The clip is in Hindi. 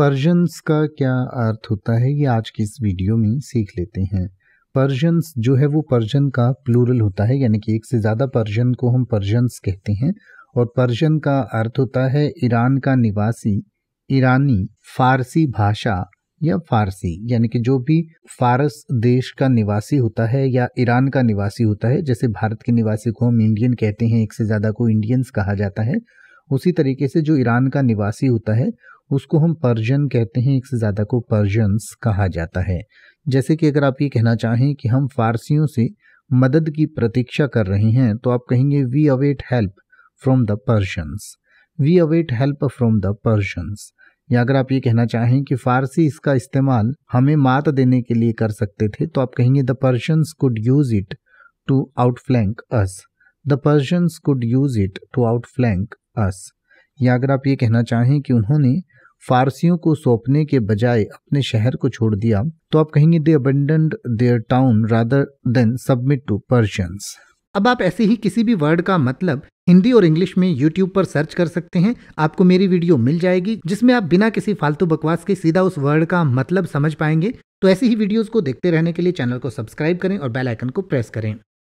पर्जन्स का क्या अर्थ होता है ये आज की इस वीडियो में सीख लेते हैं पर्जन्स जो है वो पर्जन का प्लूरल होता है यानी कि एक से ज़्यादा पर्जन को हम पर्जन्स कहते हैं और पर्जन का अर्थ होता है ईरान का निवासी ईरानी फारसी भाषा या फारसी यानी कि जो भी फारस देश का निवासी होता है या ईरान का निवासी होता है जैसे भारत के निवासी को हम इंडियन कहते हैं एक से ज़्यादा को इंडियंस कहा जाता है उसी तरीके से जो ईरान का निवासी होता है उसको हम परजन कहते हैं एक से ज़्यादा को परजन्स कहा जाता है जैसे कि अगर आप ये कहना चाहें कि हम फारसियों से मदद की प्रतीक्षा कर रहे हैं तो आप कहेंगे we await help from the Persians we await help from the Persians या अगर आप ये कहना चाहें कि फारसी इसका इस्तेमाल हमें मात देने के लिए कर सकते थे तो आप कहेंगे the Persians could use it to outflank us the Persians could use it to outflank us या अगर आप ये कहना चाहें कि उन्होंने फारसियों को सौंपने के बजाय अपने शहर को छोड़ दिया तो आप कहेंगे they abandoned their town rather than submit to Persians अब आप ऐसे ही किसी भी वर्ड का मतलब हिंदी और इंग्लिश में यूट्यूब पर सर्च कर सकते हैं आपको मेरी वीडियो मिल जाएगी जिसमें आप बिना किसी फालतू बकवास के सीधा उस वर्ड का मतलब समझ पाएंगे तो ऐसी ही वीडियोस को देखते रहने के लिए चैनल को सब्सक्राइब करें और बेल आइकन को प्रेस करें